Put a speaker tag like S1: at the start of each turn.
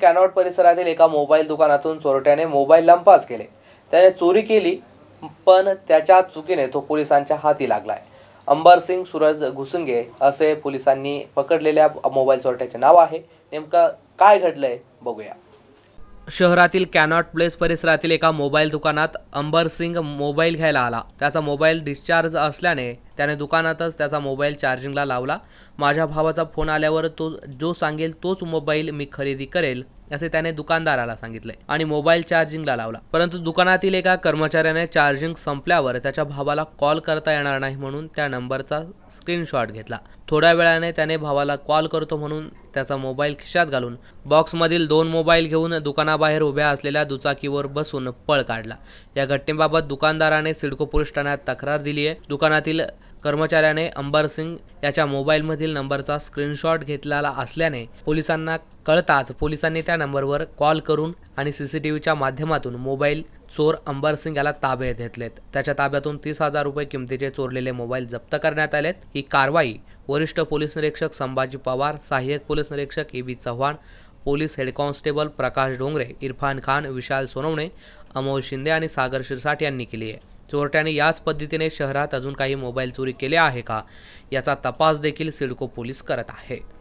S1: cannot परिसरातील एका mobile दुकानातून चोरट्याने मोबाईल लंपास केले त्याने चोरी केली पण त्याच्या चुकीने तो पोलिसांच्या हाती लागलाय अंबर सिंग सूरज घुसुंगे असे पोलिसांनी पकडलेल्या मोबाईल चोरट्याचे नाव आहे नेमकं काय घडलंय बघूया शहरातील कॅनॉट प्लेस परिसरातील एका मोबाईल दुकानात अंबर सिंग मोबाईल घ्यायला आला त्याचा मोबाईल डिस्चार्ज असल्याने त्याने दुकानातच त्याचा मोबाईल चार्जिंगला लावला माझ्या भावाचा फोन आल्यावर तो जो सांगेल तोच मोबाईल मी खरेदी करेल असे त्याने दुकानदाराला सांगितले आणि मोबाईल चार्जिंगला लावला परंतु दुकानातील एका कर्मचाऱ्याने चार्जिंग संपल्यावर त्याच्या भावाला कॉल करता येणार नाही म्हणून त्या नंबरचा स्क्रीनशॉट घेतला थोड्या वेळाने त्याने भावाला कॉल करतो म्हणून त्याचा मोबाईल खिशात घालून बॉक्समधील दोन मोबाईल घेऊन दुकानाबाहेर उभ्या असलेल्या दुचाकीवर बसून पळ काढला या घटनेबाबत दुकानदाराने सिडको पोलीस ठाण्यात तक्रार दिली आहे दुकानातील कर्मचाऱ्याने अंबर सिंग याच्या मोबाईलमधील नंबरचा स्क्रीनशॉट घेतलेला असल्याने पोलिसांना कळताच पोलिसांनी त्या नंबरवर कॉल करून आणि सी सी टी व्हीच्या माध्यमातून मोबाईल चोर अंबर सिंग याला ताब्यात घेतलेत त्याच्या ताब्यातून तीस हजार रुपये किमतीचे चोरलेले मोबाईल जप्त करण्यात आलेत ही कारवाई वरिष्ठ पोलीस निरीक्षक संभाजी पवार सहाय्यक पोलीस निरीक्षक A B Chavan police head constable Prakash Dongre Irfan Khan Vishal Sonawane Amol Shinde आणि सागर शिरसाट यांनी केली आहे चोरट्याने पद्धति ने शहर अजून काही मोबाईल चोरी के लिए का याचा तपास देखील सिडको पोलीस करत आहे